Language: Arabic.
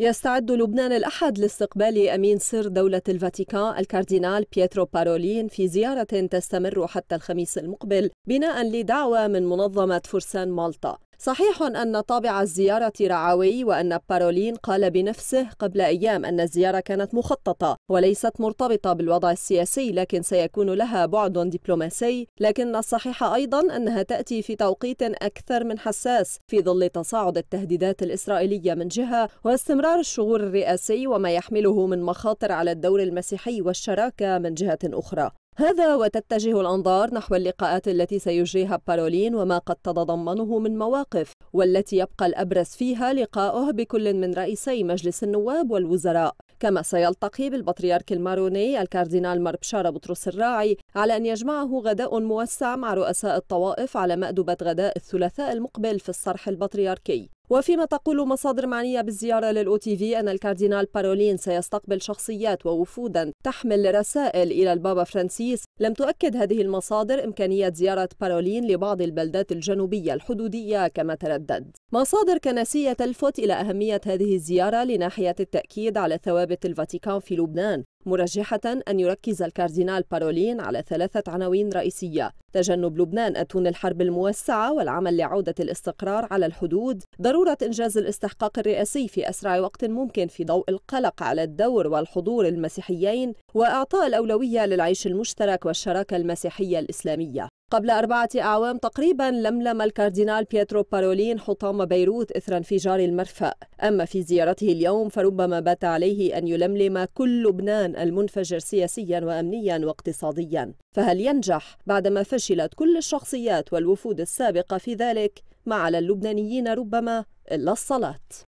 يستعد لبنان الأحد لاستقبال أمين سر دولة الفاتيكان الكاردينال بيترو بارولين في زيارة تستمر حتى الخميس المقبل بناء لدعوة من منظمة فرسان مالطا صحيح أن طابع الزيارة رعوي وأن بارولين قال بنفسه قبل أيام أن الزيارة كانت مخططة وليست مرتبطة بالوضع السياسي لكن سيكون لها بعد دبلوماسي لكن الصحيح أيضا أنها تأتي في توقيت أكثر من حساس في ظل تصاعد التهديدات الإسرائيلية من جهة واستمرار الشغور الرئاسي وما يحمله من مخاطر على الدور المسيحي والشراكة من جهة أخرى هذا وتتجه الأنظار نحو اللقاءات التي سيجريها بارولين وما قد تتضمنه من مواقف والتي يبقى الأبرز فيها لقاؤه بكل من رئيسي مجلس النواب والوزراء كما سيلتقي بالبطريرك الماروني الكاردينال مربشار بطرس الراعي على أن يجمعه غداء موسع مع رؤساء الطوائف على مأدبة غداء الثلاثاء المقبل في الصرح البطريركي وفيما تقول مصادر معنية بالزيارة للأو تي في أن الكاردينال بارولين سيستقبل شخصيات ووفودا تحمل رسائل إلى البابا فرانسيس لم تؤكد هذه المصادر إمكانية زيارة بارولين لبعض البلدات الجنوبية الحدودية كما تردد مصادر كنسية تلفت إلى أهمية هذه الزيارة لناحية التأكيد على ثوابت الفاتيكان في لبنان مرجحة أن يركز الكاردينال بارولين على ثلاثة عناوين رئيسية تجنب لبنان أتون الحرب الموسعة والعمل لعودة الاستقرار على الحدود ضرورة إنجاز الاستحقاق الرئاسي في أسرع وقت ممكن في ضوء القلق على الدور والحضور المسيحيين وإعطاء الأولوية للعيش المشترك والشراكة المسيحية الإسلامية قبل أربعة أعوام تقريبا لملم الكاردينال بيترو بارولين حطام بيروت إثر انفجار المرفأ أما في زيارته اليوم فربما بات عليه أن يلملم كل لبنان المنفجر سياسيا وأمنيا واقتصاديا فهل ينجح بعدما فشلت كل الشخصيات والوفود السابقة في ذلك ما على اللبنانيين ربما إلا الصلاة